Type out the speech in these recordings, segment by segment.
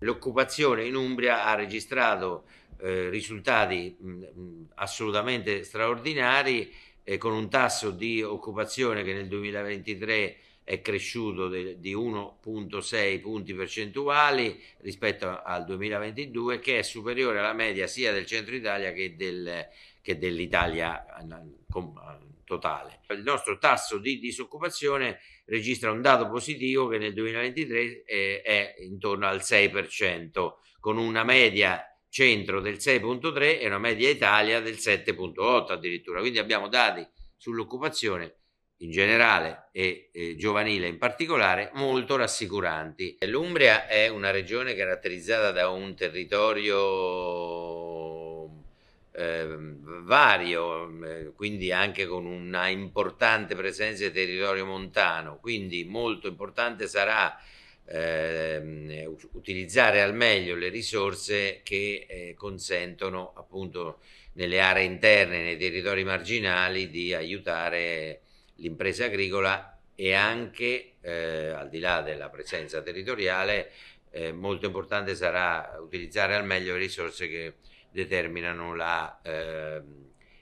L'occupazione in Umbria ha registrato eh, risultati mh, assolutamente straordinari eh, con un tasso di occupazione che nel 2023 è cresciuto de, di 1.6 punti percentuali rispetto al 2022 che è superiore alla media sia del centro Italia che, del, che dell'Italia eh, totale. Il nostro tasso di disoccupazione registra un dato positivo che nel 2023 è, eh, è intorno al 6%, con una media centro del 6.3 e una media Italia del 7.8 addirittura. Quindi abbiamo dati sull'occupazione in generale e, e giovanile in particolare molto rassicuranti. L'Umbria è una regione caratterizzata da un territorio Ehm, vario, eh, quindi anche con una importante presenza di territorio montano, quindi molto importante sarà eh, utilizzare al meglio le risorse che eh, consentono appunto nelle aree interne, nei territori marginali di aiutare l'impresa agricola e anche eh, al di là della presenza territoriale eh, molto importante sarà utilizzare al meglio le risorse che determinano la, eh,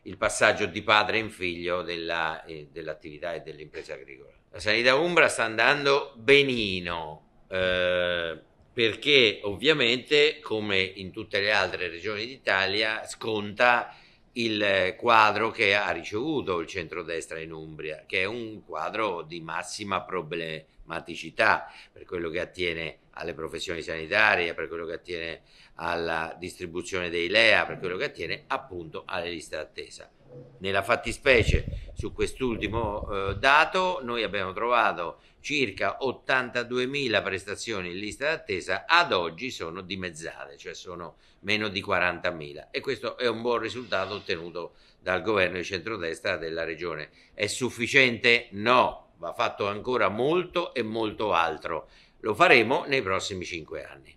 il passaggio di padre in figlio della, eh, dell'attività e dell'impresa agricola. La sanità umbra sta andando benino eh, perché ovviamente come in tutte le altre regioni d'Italia sconta il quadro che ha ricevuto il centrodestra in Umbria, che è un quadro di massima problematicità per quello che attiene alle professioni sanitarie, per quello che attiene alla distribuzione dei LEA, per quello che attiene appunto alle liste d'attesa. Nella fattispecie su quest'ultimo eh, dato noi abbiamo trovato circa 82.000 prestazioni in lista d'attesa, ad oggi sono dimezzate, cioè sono meno di 40.000 e questo è un buon risultato ottenuto dal governo di centrodestra della regione. È sufficiente? No, va fatto ancora molto e molto altro. Lo faremo nei prossimi cinque anni.